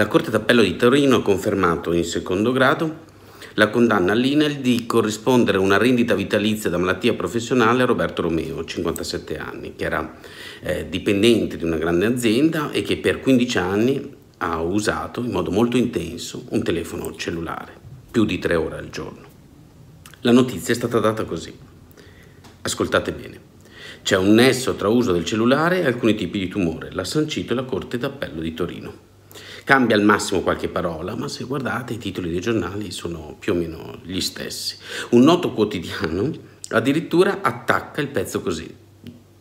La Corte d'Appello di Torino ha confermato in secondo grado la condanna all'INEL di corrispondere una rendita vitalizia da malattia professionale a Roberto Romeo, 57 anni, che era eh, dipendente di una grande azienda e che per 15 anni ha usato in modo molto intenso un telefono cellulare, più di tre ore al giorno. La notizia è stata data così. Ascoltate bene. C'è un nesso tra uso del cellulare e alcuni tipi di tumore, l'ha sancito la Corte d'Appello di Torino. Cambia al massimo qualche parola, ma se guardate i titoli dei giornali sono più o meno gli stessi. Un noto quotidiano addirittura attacca il pezzo così.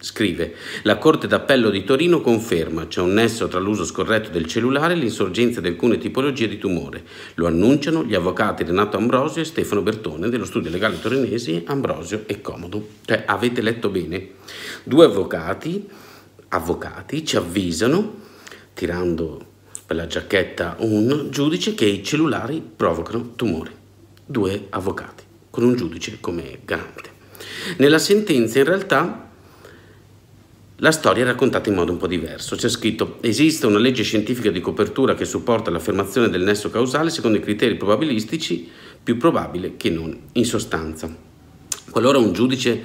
Scrive, la Corte d'Appello di Torino conferma c'è un nesso tra l'uso scorretto del cellulare e l'insorgenza di alcune tipologie di tumore. Lo annunciano gli avvocati Renato Ambrosio e Stefano Bertone dello studio legale torinese Ambrosio e Comodo. Cioè, avete letto bene? Due avvocati, avvocati ci avvisano, tirando per la giacchetta un giudice che i cellulari provocano tumori, due avvocati, con un giudice come garante. Nella sentenza in realtà la storia è raccontata in modo un po' diverso. C'è scritto: esiste una legge scientifica di copertura che supporta l'affermazione del nesso causale secondo i criteri probabilistici più probabile che non in sostanza. Qualora un giudice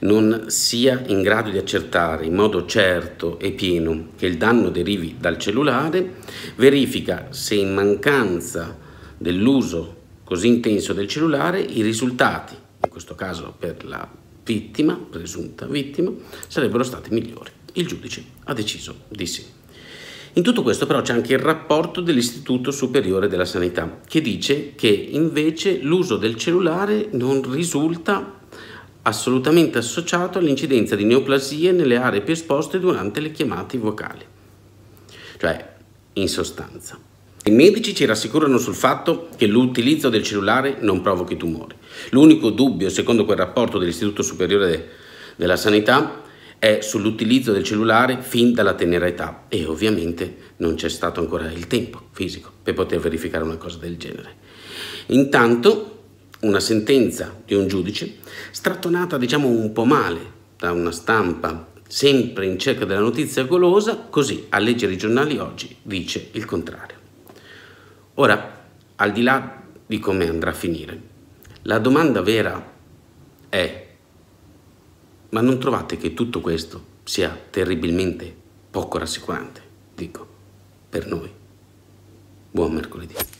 non sia in grado di accertare in modo certo e pieno che il danno derivi dal cellulare, verifica se in mancanza dell'uso così intenso del cellulare i risultati, in questo caso per la vittima, presunta vittima, sarebbero stati migliori. Il giudice ha deciso di sì. In tutto questo però c'è anche il rapporto dell'Istituto Superiore della Sanità che dice che invece l'uso del cellulare non risulta assolutamente associato all'incidenza di neoplasie nelle aree più esposte durante le chiamate vocali. Cioè, in sostanza. I medici ci rassicurano sul fatto che l'utilizzo del cellulare non provochi tumori. L'unico dubbio, secondo quel rapporto dell'Istituto Superiore de della Sanità, è sull'utilizzo del cellulare fin dalla tenera età e ovviamente non c'è stato ancora il tempo fisico per poter verificare una cosa del genere. Intanto una sentenza di un giudice strattonata diciamo un po' male da una stampa sempre in cerca della notizia golosa, così a leggere i giornali oggi dice il contrario. Ora, al di là di come andrà a finire, la domanda vera è, ma non trovate che tutto questo sia terribilmente poco rassicurante, dico, per noi? Buon mercoledì.